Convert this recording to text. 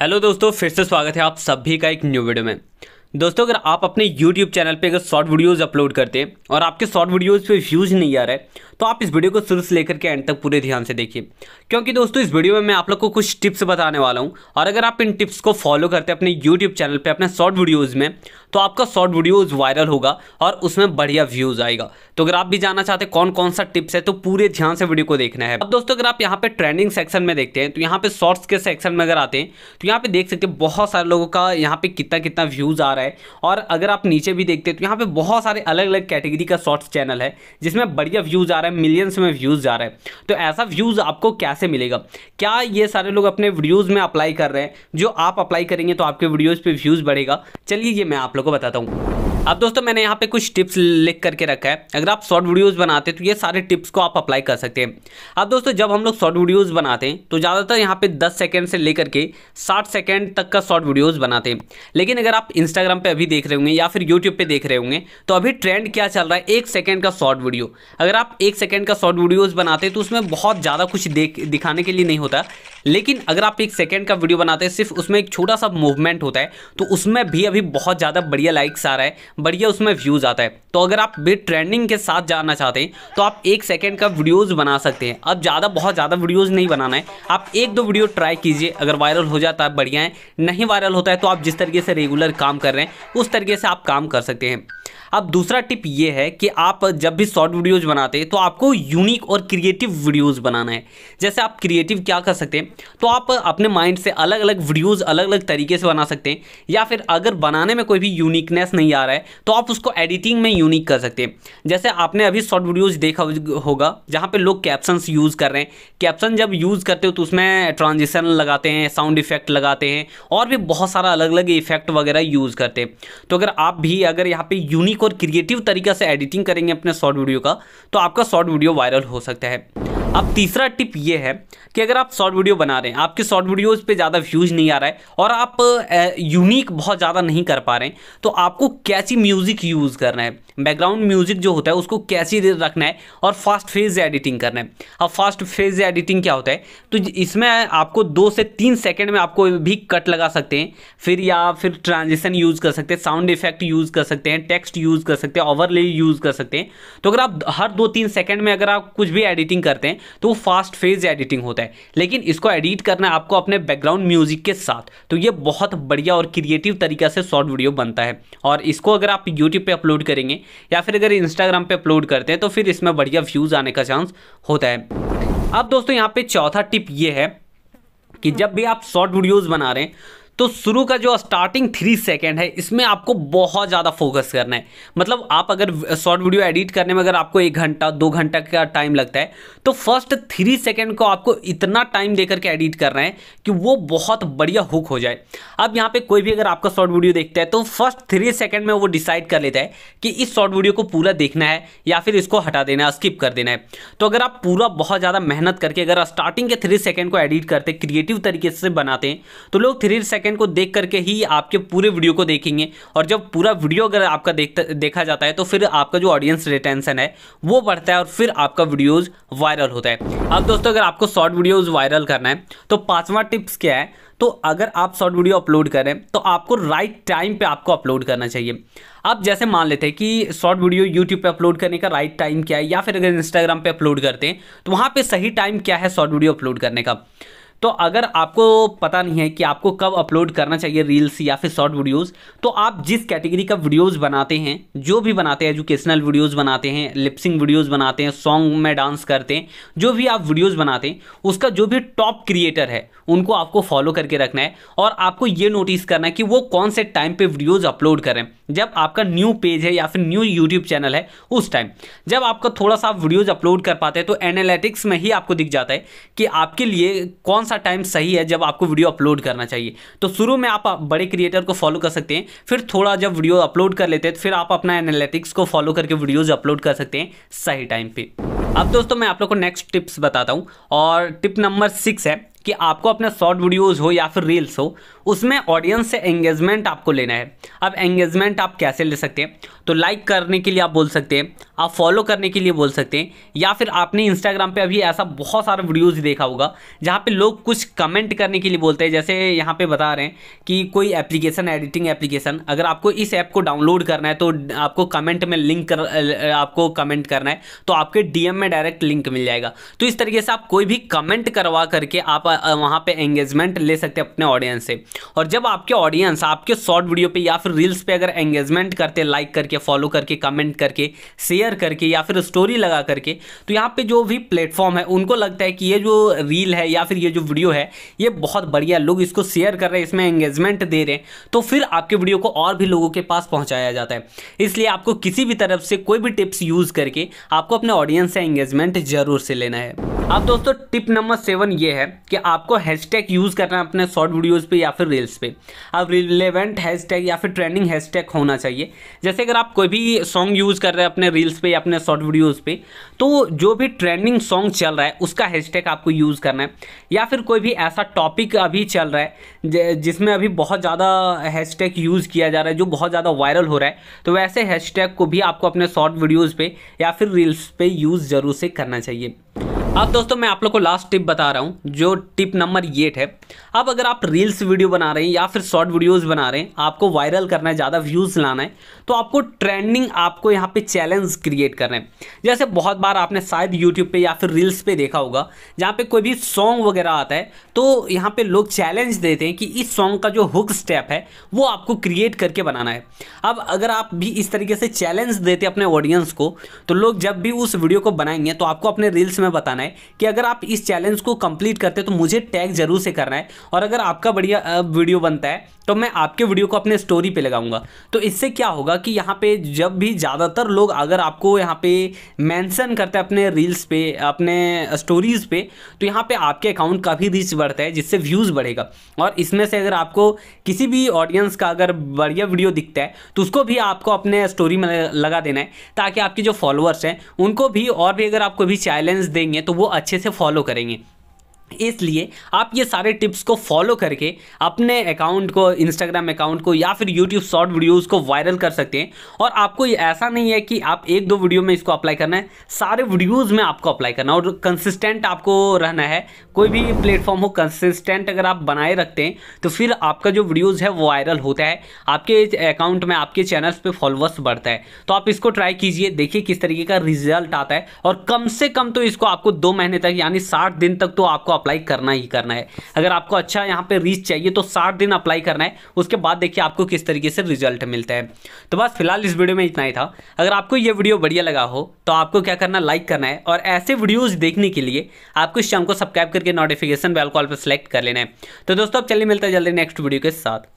hello दोस्तों फिर से स्वागत है आप सभी का एक न्यू वीडियो में दोस्तों अगर आप अपने यूट्यूब चैनल पे अगर शॉर्ट वीडियोस अपलोड करते हैं और आपके शॉर्ट वीडियोस पे व्यूज़ नहीं आ रहा है तो आप इस वीडियो को शुरू से लेकर के एंड तक पूरे ध्यान से देखिए क्योंकि दोस्तों इस वीडियो में मैं आप लोग को कुछ टिप्स बताने वाला हूँ और अगर आप इन टिप्स को फॉलो करते हैं अपने यूट्यूब चैनल पर अपने शॉर्ट वीडियोज़ में तो आपका शॉर्ट वीडियोज़ वायरल होगा और उसमें बढ़िया व्यूज़ आएगा तो अगर आप भी जानना चाहते कौन कौन सा टिप्स है तो पूरे ध्यान से वीडियो को देखना है अब दोस्तों अगर आप यहाँ पे ट्रेंडिंग सेक्शन में देखते हैं तो यहाँ पे शॉर्ट्स के सेक्शन में अगर आते हैं तो यहाँ पर देख सकते हैं बहुत सारे लोगों का यहाँ पे कितना कितना व्यूज़ आ रहा है और अगर आप नीचे भी देखते हैं तो यहाँ पे बहुत सारे अलग अलग कैटेगरी का शॉर्ट्स चैनल है जिसमें बढ़िया व्यूज़ आ रहा है मिलियंस में व्यूज़ जा रहा है तो ऐसा व्यूज़ आपको कैसे मिलेगा क्या ये सारे लोग अपने वीडियोज़ में अप्लाई कर रहे हैं जो आप अप्लाई करेंगे तो आपके वीडियोज़ पर व्यूज़ बढ़ेगा चलिए ये मैं आप लोग को बताता हूँ अब दोस्तों मैंने यहाँ पे कुछ टिप्स लिख करके रखा है अगर आप शॉर्ट वीडियोस बनाते हैं तो ये सारे टिप्स को आप अप्लाई कर सकते हैं अब दोस्तों जब हम लोग शॉर्ट वीडियोस बनाते हैं तो ज़्यादातर यहाँ पे 10 सेकंड से लेकर के 60 सेकंड तक का शॉर्ट वीडियोस बनाते हैं लेकिन अगर आप इंस्टाग्राम पर अभी देख रहे होंगे या फिर यूट्यूब पर देख रहे होंगे तो अभी ट्रेंड क्या चल रहा है एक सेकेंड का शॉर्ट वीडियो अगर आप एक सेकेंड का शॉर्ट वीडियोज़ बनाते हैं तो उसमें बहुत ज़्यादा कुछ दिखाने के लिए नहीं होता लेकिन अगर आप एक सेकेंड का वीडियो बनाते हैं सिर्फ उसमें एक छोटा सा मूवमेंट होता है तो उसमें भी अभी बहुत ज़्यादा बढ़िया लाइक्स आ रहा है बढ़िया उसमें व्यूज़ आता है तो अगर आप बिट ट्रेंडिंग के साथ जाना चाहते हैं तो आप एक सेकेंड का वीडियोज़ बना सकते हैं अब ज़्यादा बहुत ज़्यादा वीडियोज़ नहीं बनाना है आप एक दो वीडियो ट्राई कीजिए अगर वायरल हो जाता है बढ़िया है नहीं वायरल होता है तो आप जिस तरीके से रेगुलर काम कर रहे हैं उस तरीके से आप काम कर सकते हैं अब दूसरा टिप ये है कि आप जब भी शॉर्ट वीडियोज बनाते हैं तो आपको यूनिक और क्रिएटिव वीडियोज बनाना है जैसे आप क्रिएटिव क्या कर सकते हैं तो आप अपने माइंड से अलग अलग वीडियोज अलग अलग तरीके से बना सकते हैं या फिर अगर बनाने में कोई भी यूनिकनेस नहीं आ रहा है तो आप उसको एडिटिंग में यूनिक कर सकते हैं जैसे आपने अभी शॉर्ट वीडियोज़ देखा होगा जहाँ पर लोग कैप्शन यूज़ कर रहे हैं कैप्शन जब यूज़ करते हो तो उसमें ट्रांजिशन लगाते हैं साउंड इफेक्ट लगाते हैं और भी बहुत सारा अलग अलग इफेक्ट वगैरह यूज़ करते हैं तो अगर आप भी अगर यहाँ पर यूनिक और क्रिएटिव तरीका से एडिटिंग करेंगे अपने शॉर्ट वीडियो का तो आपका शॉर्ट वीडियो वायरल हो सकता है अब तीसरा टिप ये है कि अगर आप शॉर्ट वीडियो बना रहे हैं आपके शॉर्ट वीडियोज़ पे ज़्यादा व्यूज़ नहीं आ रहा है और आप यूनिक बहुत ज़्यादा नहीं कर पा रहे हैं तो आपको कैसी म्यूज़िक यूज़ करना है बैकग्राउंड म्यूज़िक जो होता है उसको कैसी रखना है और फास्ट फेज एडिटिंग करना है अब फास्ट फेज एडिटिंग क्या होता है तो इसमें आपको दो से तीन सेकेंड में आपको भी कट लगा सकते हैं फिर या फिर ट्रांजिशन यूज़ कर सकते हैं साउंड इफेक्ट यूज़ कर सकते हैं टेक्स्ट यूज़ कर सकते हैं ओवरले यूज़ कर सकते हैं तो अगर आप हर दो तीन सेकेंड में अगर आप कुछ भी एडिटिंग करते हैं तो वो फास्ट फेज एडिटिंग होता है लेकिन इसको एडिट करना है आपको अपने बैकग्राउंड म्यूजिक के साथ तो ये बहुत बढ़िया और क्रिएटिव तरीका से शॉर्ट वीडियो बनता है और इसको अगर आप यूट्यूब पर अपलोड करेंगे या फिर अगर इंस्टाग्राम पर अपलोड करते हैं तो फिर इसमें बढ़िया व्यूज़ आने का चांस होता है अब दोस्तों यहाँ पे चौथा टिप ये है कि जब भी आप शॉर्ट वीडियोज़ बना रहे हैं तो शुरू का जो स्टार्टिंग थ्री सेकेंड है इसमें आपको बहुत ज़्यादा फोकस करना है मतलब आप अगर शॉर्ट वीडियो एडिट करने में अगर आपको एक घंटा दो घंटा का टाइम लगता है तो फर्स्ट थ्री सेकेंड को आपको इतना टाइम देकर के एडिट करना है कि वो बहुत बढ़िया हुक हो जाए अब यहाँ पे कोई भी अगर आपका शॉर्ट वीडियो देखता है तो फर्स्ट थ्री सेकेंड में वो डिसाइड कर लेता है कि इस शॉर्ट वीडियो को पूरा देखना है या फिर इसको हटा देना है स्किप कर देना है तो अगर आप पूरा बहुत ज़्यादा मेहनत करके अगर स्टार्टिंग के थ्री सेकेंड को एडिट करते क्रिएटिव तरीके से बनाते हैं तो लोग थ्री सेकेंड सेकंड को देख करके ही आपके पूरे वीडियो को देखेंगे और जब पूरा वीडियो अगर आपका देखा जाता है तो फिर आपका जो ऑडियंस रिटेंशन है वो बढ़ता है और फिर आपका वीडियोज़ वायरल होता है अब दोस्तों अगर आपको शॉर्ट वीडियोज़ वायरल करना है तो पांचवा टिप्स क्या है तो अगर आप शॉर्ट वीडियो अपलोड करें तो आपको राइट टाइम पे आपको अपलोड करना चाहिए आप जैसे मान लेते हैं कि शॉर्ट वीडियो यूट्यूब पे अपलोड करने का राइट टाइम क्या है या फिर अगर इंस्टाग्राम पे अपलोड करते हैं तो वहाँ पे सही टाइम क्या है शॉर्ट वीडियो अपलोड करने का तो अगर आपको पता नहीं है कि आपको कब अपलोड करना चाहिए रील्स या फिर शॉर्ट वीडियोस तो आप जिस कैटेगरी का वीडियोस बनाते हैं जो भी बनाते हैं एजुकेशनल वीडियोस बनाते हैं लिपसिंग वीडियोस बनाते हैं सॉन्ग में डांस करते हैं जो भी आप वीडियोस बनाते हैं उसका जो भी टॉप क्रिएटर है उनको आपको फॉलो करके रखना है और आपको ये नोटिस करना है कि वो कौन से टाइम पर वीडियोज़ अपलोड करें जब आपका न्यू पेज है या फिर न्यू यूट्यूब चैनल है उस टाइम जब आपका थोड़ा सा आप वीडियोज़ अपलोड कर पाते हैं तो एनालिटिक्स में ही आपको दिख जाता है कि आपके लिए कौन कौन सा टाइम सही है जब आपको वीडियो अपलोड करना चाहिए तो शुरू में आप बड़े क्रिएटर को फॉलो कर सकते हैं फिर थोड़ा जब वीडियो अपलोड कर लेते हैं तो फिर आप अपना एनालिटिक्स को फॉलो करके वीडियोज़ अपलोड कर सकते हैं सही टाइम पर अब दोस्तों मैं आप लोग को नेक्स्ट टिप्स बताता हूँ और टिप नंबर सिक्स है कि आपको अपने शॉर्ट वीडियोज़ हो या फिर रील्स हो उसमें ऑडियंस से एंगेजमेंट आपको लेना है अब एंगेजमेंट आप कैसे ले सकते हैं तो लाइक करने के लिए आप बोल सकते हैं आप फॉलो करने के लिए बोल सकते हैं या फिर आपने इंस्टाग्राम पे अभी ऐसा बहुत सारा वीडियोज़ देखा होगा जहाँ पे लोग कुछ कमेंट करने के लिए बोलते हैं जैसे यहाँ पे बता रहे हैं कि कोई एप्लीकेशन एडिटिंग एप्लीकेशन अगर आपको इस ऐप को डाउनलोड करना है तो आपको कमेंट में लिंक कर आपको कमेंट करना है तो आपके डीएम में डायरेक्ट लिंक मिल जाएगा तो इस तरीके से आप कोई भी कमेंट करवा करके आप वहाँ पे एंगेजमेंट ले सकते हैं अपने ऑडियंस से और जब आपके ऑडियंस आपके शॉर्ट वीडियो पे या फिर रील्स पे अगर एंगेजमेंट करते लाइक करके फॉलो करके कमेंट करके शेयर करके या फिर स्टोरी लगा करके तो यहाँ पे जो भी प्लेटफॉर्म है उनको लगता है कि ये जो रील है या फिर ये जो वीडियो है ये बहुत बढ़िया लोग इसको शेयर कर रहे हैं इसमें एंगेजमेंट दे रहे हैं तो फिर आपके वीडियो को और भी लोगों के पास पहुँचाया जाता है इसलिए आपको किसी भी तरफ से कोई भी टिप्स यूज़ करके आपको अपने ऑडियंस से एंगेजमेंट जरूर से लेना है अब दोस्तों टिप नंबर सेवन ये है कि आपको हैशटैग यूज़ करना है अपने शॉर्ट वीडियोज़ पे या फिर रील्स पे अब रिलेवेंट हैशटैग या फिर ट्रेंडिंग हैशटैग होना चाहिए जैसे अगर आप कोई भी सॉन्ग यूज़ कर रहे हैं अपने रील्स पे या अपने शॉर्ट वीडियोज़ पे तो जो भी ट्रेंडिंग सॉन्ग चल रहा है उसका हैशटैग आपको यूज़ करना है या फिर कोई भी ऐसा टॉपिक अभी चल रहा है जिसमें अभी बहुत ज़्यादा हैशटैग यूज़ किया जा रहा है जो बहुत ज़्यादा वायरल हो रहा है तो वैसे हैशटैग को भी आपको अपने शॉर्ट वीडियोज़ पे या फिर रील्स पे यूज़ ज़रूर से करना चाहिए अब दोस्तों मैं आप लोग को लास्ट टिप बता रहा हूँ जो टिप नंबर एट है अब अगर आप रील्स वीडियो बना रहे हैं या फिर शॉर्ट वीडियोस बना रहे हैं आपको वायरल करना है ज़्यादा व्यूज़ लाना है तो आपको ट्रेंडिंग आपको यहाँ पे चैलेंज क्रिएट करना है जैसे बहुत बार आपने शायद यूट्यूब पे या फिर रील्स पे देखा होगा जहाँ पे कोई भी सॉन्ग वगैरह आता है तो यहाँ पे लोग चैलेंज देते हैं कि इस सॉन्ग का जो हुक स्टेप है वो आपको क्रिएट करके बनाना है अब अगर आप भी इस तरीके से चैलेंज देते अपने ऑडियंस को तो लोग जब भी उस वीडियो को बनाएंगे तो आपको अपने रील्स में बताना है है कि अगर आप इस चैलेंज को कंप्लीट करते हैं तो मुझे टैग जरूर से करना है और अगर आपका बढ़िया वीडियो बनता है तो मैं आपके वीडियो को अपने स्टोरी पे लगाऊंगा तो इससे क्या होगा कि यहाँ पे जब भी ज़्यादातर लोग अगर आपको यहाँ पे मेंशन करते हैं अपने रील्स पे अपने स्टोरीज़ पे तो यहाँ पे आपके अकाउंट का भी रीच बढ़ता है जिससे व्यूज़ बढ़ेगा और इसमें से अगर आपको किसी भी ऑडियंस का अगर बढ़िया वीडियो दिखता है तो उसको भी आपको अपने स्टोरी में लगा देना है ताकि आपके जो फॉलोअर्स हैं उनको भी और भी अगर आप कोई भी चैलेंज देंगे तो वो अच्छे से फॉलो करेंगे इसलिए आप ये सारे टिप्स को फॉलो करके अपने अकाउंट को इंस्टाग्राम अकाउंट को या फिर यूट्यूब शॉर्ट वीडियोस को वायरल कर सकते हैं और आपको ये ऐसा नहीं है कि आप एक दो वीडियो में इसको अप्लाई करना है सारे वीडियोस में आपको अप्लाई करना है और कंसिस्टेंट आपको रहना है कोई भी प्लेटफॉर्म हो कंसिस्टेंट अगर आप बनाए रखते हैं तो फिर आपका जो वीडियोज़ है वो वायरल होता है आपके अकाउंट में आपके चैनल्स पर फॉलोअर्स बढ़ता है तो आप इसको ट्राई कीजिए देखिए किस तरीके का रिजल्ट आता है और कम से कम तो इसको आपको दो महीने तक यानी साठ दिन तक तो आपको अप्लाई करना ही करना है अगर आपको अच्छा यहाँ पे रीच चाहिए तो साठ दिन अप्लाई करना है उसके बाद देखिए आपको किस तरीके से रिजल्ट मिलता है तो बस फिलहाल इस वीडियो में इतना ही था अगर आपको ये वीडियो बढ़िया लगा हो तो आपको क्या करना लाइक करना है और ऐसे वीडियोज़ देखने के लिए आपको इस चैनल को सब्सक्राइब करके नोटिफिकेशन बेल कॉल पर सेलेक्ट कर लेना है तो दोस्तों अब चलिए मिलता है जल्दी नेक्स्ट वीडियो के साथ